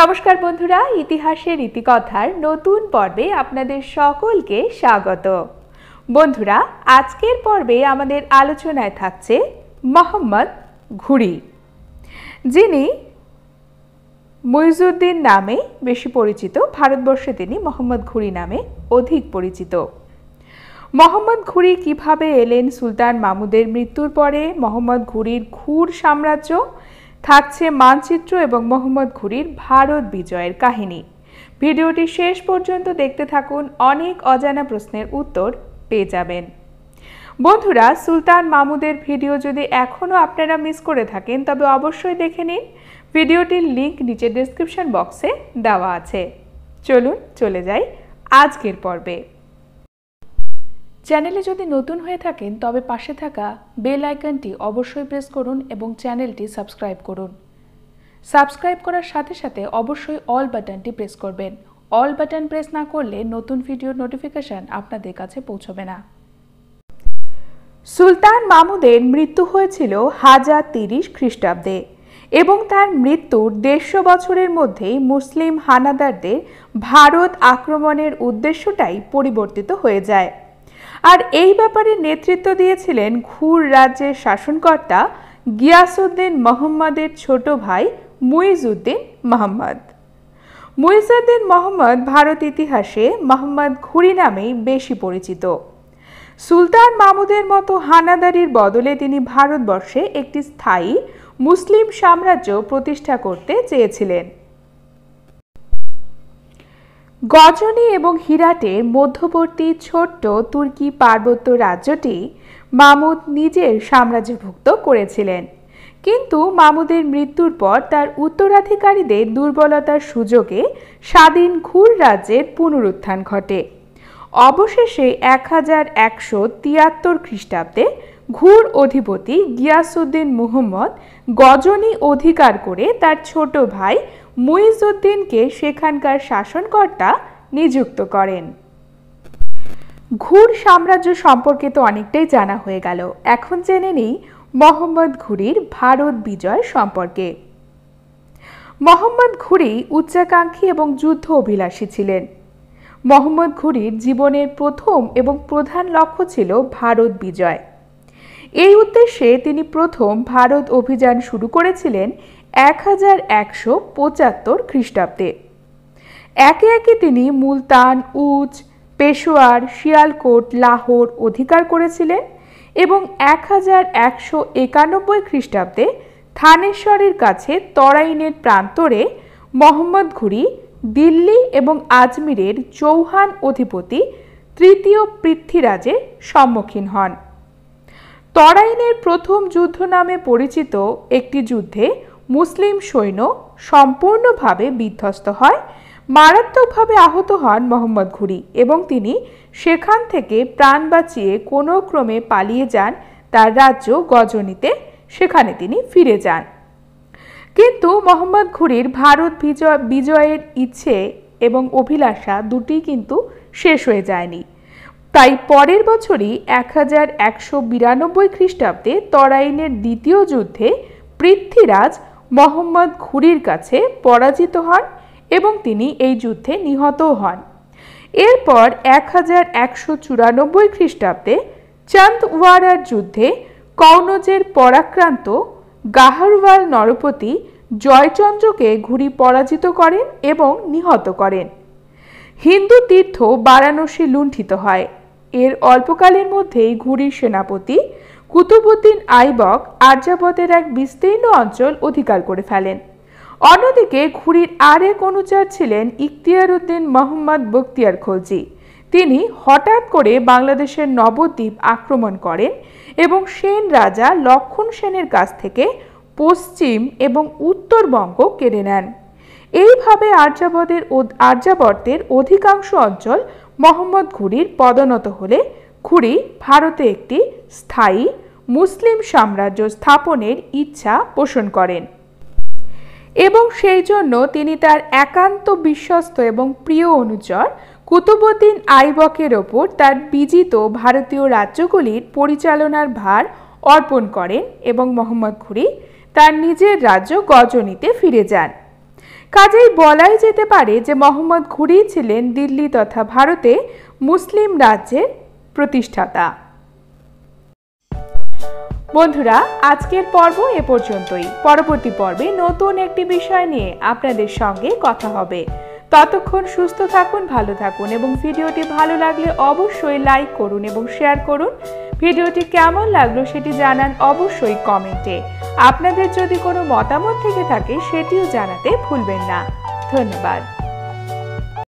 নমস্কার বন্ধুরা ইতিহাসের ইতিকথার নতুন পর্বে আপনাদের সকলকে স্বাগত বন্ধুরা আজকের পর্বে আমাদের আলোচনায় থাকছে মোহাম্মদ ঘুরি যিনি মুইজুদ্দিন নামে বেশি পরিচিত ভারতবর্ষে তিনি মোহাম্মদ ঘুরি নামে অধিক পরিচিত মোহাম্মদ ঘুরি কিভাবে এলেন সুলতান মামুদের মৃত্যুর পরে মোহাম্মদ ঘুরির ঘুর সাম্রাজ্য থাকছে মানচিত্র এবং মোহাম্মদ ঘুরির ভারত বিজয়ের কাহিনী ভিডিওটি শেষ পর্যন্ত দেখতে থাকুন অনেক অজানা প্রশ্নের উত্তর পেয়ে যাবেন বন্ধুরা সুলতান মামুদের ভিডিও যদি এখনও আপনারা মিস করে থাকেন তবে অবশ্যই দেখে নিন ভিডিওটির লিঙ্ক নিচে ডিসক্রিপশন বক্সে দেওয়া আছে চলুন চলে যাই আজকের পর্বে চ্যানেলে যদি নতুন হয়ে থাকেন তবে পাশে থাকা বেল আইকনটি অবশ্যই প্রেস করুন এবং চ্যানেলটি সাবস্ক্রাইব করুন সাবস্ক্রাইব করার সাথে সাথে অবশ্যই অল বাটনটি প্রেস করবেন অল বাটন প্রেস না করলে নতুন ভিডিওর নোটিফিকেশান আপনাদের কাছে পৌঁছবে না সুলতান মামুদের মৃত্যু হয়েছিল হাজার তিরিশ খ্রিস্টাব্দে এবং তার মৃত্যুর দেড়শো বছরের মধ্যেই মুসলিম হানাদারদের ভারত আক্রমণের উদ্দেশ্যটাই পরিবর্তিত হয়ে যায় আর এই ব্যাপারে নেতৃত্ব দিয়েছিলেন ঘুর রাজ্যের শাসনকর্তা গিয়াসউদ্দিন মোহাম্মদের ছোট ভাই মুইজউদ্দিন মোহাম্মদ মুইজউদ্দিন মোহাম্মদ ভারত ইতিহাসে মোহাম্মদ ঘুরি নামেই বেশি পরিচিত সুলতান মাহমুদের মতো হানাদারির বদলে তিনি ভারতবর্ষে একটি স্থায়ী মুসলিম সাম্রাজ্য প্রতিষ্ঠা করতে চেয়েছিলেন গজনী এবং হিরাটের মধ্যবর্তী ছোট্ট তুর্কি পার্বত্য রাজ্যটি মামুদ নিজের সাম্রাজ্যভুক্ত করেছিলেন কিন্তু মামুদের মৃত্যুর পর তার উত্তরাধিকারীদের দুর্বলতার সুযোগে স্বাধীন ঘুর রাজ্যের পুনরুত্থান ঘটে অবশেষে এক হাজার একশো তিয়াত্তর খ্রিস্টাব্দে ঘুর অধিপতি গিয়াসুদ্দিন মুহম্মদ গজনী অধিকার করে তার ছোট ভাই মুইজুদ্দিনকে সেখানকার শাসনকর্তা নিযুক্ত করেন ঘুর সাম্রাজ্য সম্পর্কে তো অনেকটাই জানা হয়ে গেল এখন জেনে নেই মোহাম্মদ ঘুরির ভারত বিজয় সম্পর্কে মোহাম্মদ ঘুরি উচ্চাকাঙ্ক্ষী এবং যুদ্ধ অভিলাষী ছিলেন মোহাম্মদ ঘুরির জীবনের প্রথম এবং প্রধান লক্ষ্য ছিল ভারত বিজয় এই উদ্দেশ্যে তিনি প্রথম ভারত অভিযান শুরু করেছিলেন এক হাজার একশো পঁচাত্তর খ্রিস্টাব্দে একে একে তিনি মুলতান উচ পেশোয়ার শিয়ালকোট লাহোর অধিকার করেছিলেন এবং এক হাজার একশো একানব্বই খ্রিস্টাব্দে থানেশ্বরের কাছে তরাইনের প্রান্তরে মোহাম্মদ ঘুরি দিল্লি এবং আজমিরের চৌহান অধিপতি তৃতীয় পৃথ্বীরাজের সম্মুখীন হন তরাইনের প্রথম যুদ্ধ নামে পরিচিত একটি যুদ্ধে মুসলিম সৈন্য সম্পূর্ণভাবে বিধ্বস্ত হয় মারাত্মকভাবে আহত হন মোহাম্মদ ঘুরি এবং তিনি সেখান থেকে প্রাণ বাঁচিয়ে কোনো ক্রমে পালিয়ে যান তার রাজ্য গজনীতে সেখানে তিনি ফিরে যান কিন্তু মোহাম্মদ ঘুরির ভারত বিজয় বিজয়ের ইচ্ছে এবং অভিলাষা দুটি কিন্তু শেষ হয়ে যায়নি তাই পরের বছরই এক হাজার একশো বিরানব্বই খ্রিস্টাব্দে তরাইনের দ্বিতীয় যুদ্ধে পৃথ্বীরাজ মোহাম্মদ ঘুরির কাছে পরাজিত হন এবং তিনি এই যুদ্ধে নিহত হন এরপর এক হাজার একশো চুরানব্বই খ্রিস্টাব্দে চান্দওয়ারার যুদ্ধে কৌনজের পরাক্রান্ত গাহারওয়াল নরপতি জয়চন্দ্রকে ঘুরি পরাজিত করেন এবং নিহত করেন হিন্দু তীর্থ বারাণসী লুণ্ঠিত হয় এর অল্পকালের মধ্যেই ঘুরির সেনাপতি কুতুবুদ্দিন আইবক আর্যাবতের এক বিস্তীর্ণ অঞ্চল অধিকার করে ফেলেন অন্যদিকে ঘুরির আরেক অনুচার ছিলেন ইখতিয়ার উদ্দিন মোহাম্মদ বখতিয়ার খলজি তিনি হঠাৎ করে বাংলাদেশের নবদ্বীপ আক্রমণ করেন এবং সেন রাজা লক্ষণ সেনের কাছ থেকে পশ্চিম এবং উত্তরবঙ্গ কেড়ে নেন এইভাবে আর্যাবতের আর্যাবর্তের অধিকাংশ অঞ্চল মোহাম্মদ ঘুরির পদনত হলে খুরি ভারতে একটি স্থায়ী মুসলিম সাম্রাজ্য স্থাপনের ইচ্ছা পোষণ করেন এবং সেই জন্য তিনি তার একান্ত বিশ্বস্ত এবং প্রিয় অনুচর কুতুবুদ্দিন আইবকের ওপর তার বিজিত ভারতীয় রাজ্যগুলির পরিচালনার ভার অর্পণ করেন এবং মোহাম্মদ ঘুরি তার নিজের রাজ্য গজনীতে ফিরে যান কাজেই বলাই যেতে পারে যে মোহাম্মদ ঘুরি ছিলেন দিল্লি তথা ভারতে মুসলিম রাজ্যের প্রতিষ্ঠাতা বন্ধুরা আজকের পর্ব এ পর্যন্তই পরবর্তী পর্বে নতুন একটি বিষয় নিয়ে আপনাদের সঙ্গে কথা হবে ততক্ষণ সুস্থ থাকুন ভালো থাকুন এবং ভিডিওটি ভালো লাগলে অবশ্যই লাইক করুন এবং শেয়ার করুন ভিডিওটি কেমন লাগলো সেটি জানান অবশ্যই কমেন্টে আপনাদের যদি কোনো মতামত থেকে থাকে সেটিও জানাতে ভুলবেন না ধন্যবাদ